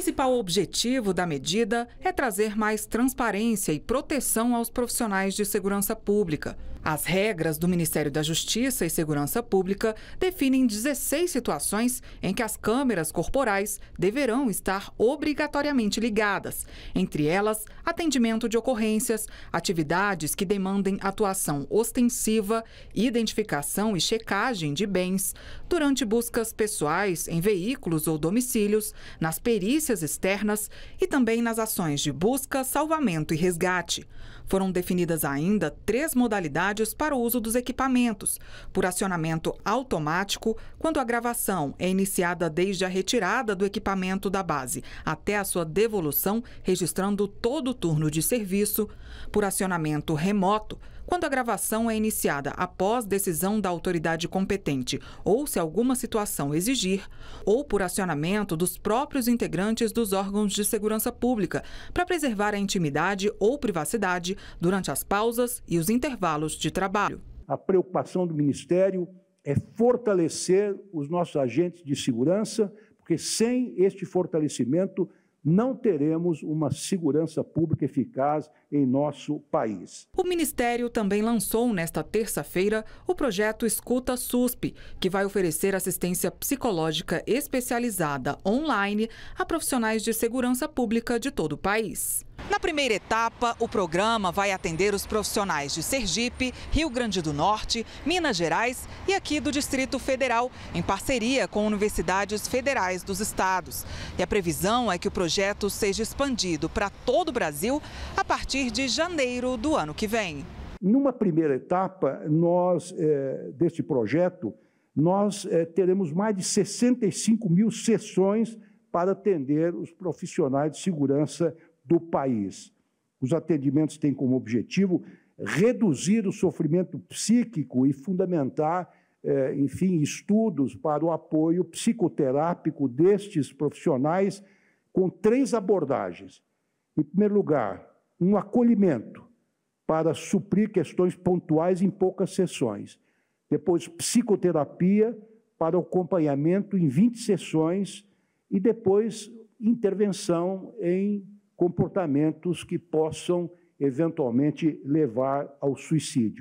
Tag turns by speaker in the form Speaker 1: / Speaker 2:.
Speaker 1: principal objetivo da medida é trazer mais transparência e proteção aos profissionais de segurança pública. As regras do Ministério da Justiça e Segurança Pública definem 16 situações em que as câmeras corporais deverão estar obrigatoriamente ligadas, entre elas atendimento de ocorrências, atividades que demandem atuação ostensiva, identificação e checagem de bens, durante buscas pessoais em veículos ou domicílios, nas perícias externas e também nas ações de busca, salvamento e resgate. Foram definidas ainda três modalidades para o uso dos equipamentos: por acionamento automático, quando a gravação é iniciada desde a retirada do equipamento da base até a sua devolução, registrando todo o turno de serviço, por acionamento remoto, quando a gravação é iniciada após decisão da autoridade competente ou se alguma situação exigir, ou por acionamento dos próprios integrantes integrantes dos órgãos de segurança pública para preservar a intimidade ou privacidade durante as pausas e os intervalos de trabalho.
Speaker 2: A preocupação do Ministério é fortalecer os nossos agentes de segurança, porque sem este fortalecimento não teremos uma segurança pública eficaz em nosso
Speaker 1: país. O Ministério também lançou nesta terça-feira o projeto Escuta SUSP, que vai oferecer assistência psicológica especializada online a profissionais de segurança pública de todo o país. Na primeira etapa, o programa vai atender os profissionais de Sergipe, Rio Grande do Norte, Minas Gerais e aqui do Distrito Federal, em parceria com universidades federais dos estados. E a previsão é que o projeto seja expandido para todo o Brasil a partir de janeiro do ano que vem.
Speaker 2: Numa primeira etapa, nós, é, deste projeto, nós é, teremos mais de 65 mil sessões para atender os profissionais de segurança pública do país. Os atendimentos têm como objetivo reduzir o sofrimento psíquico e fundamentar, eh, enfim, estudos para o apoio psicoterápico destes profissionais com três abordagens. Em primeiro lugar, um acolhimento para suprir questões pontuais em poucas sessões. Depois, psicoterapia para acompanhamento em 20 sessões e depois intervenção em comportamentos que possam eventualmente levar ao suicídio.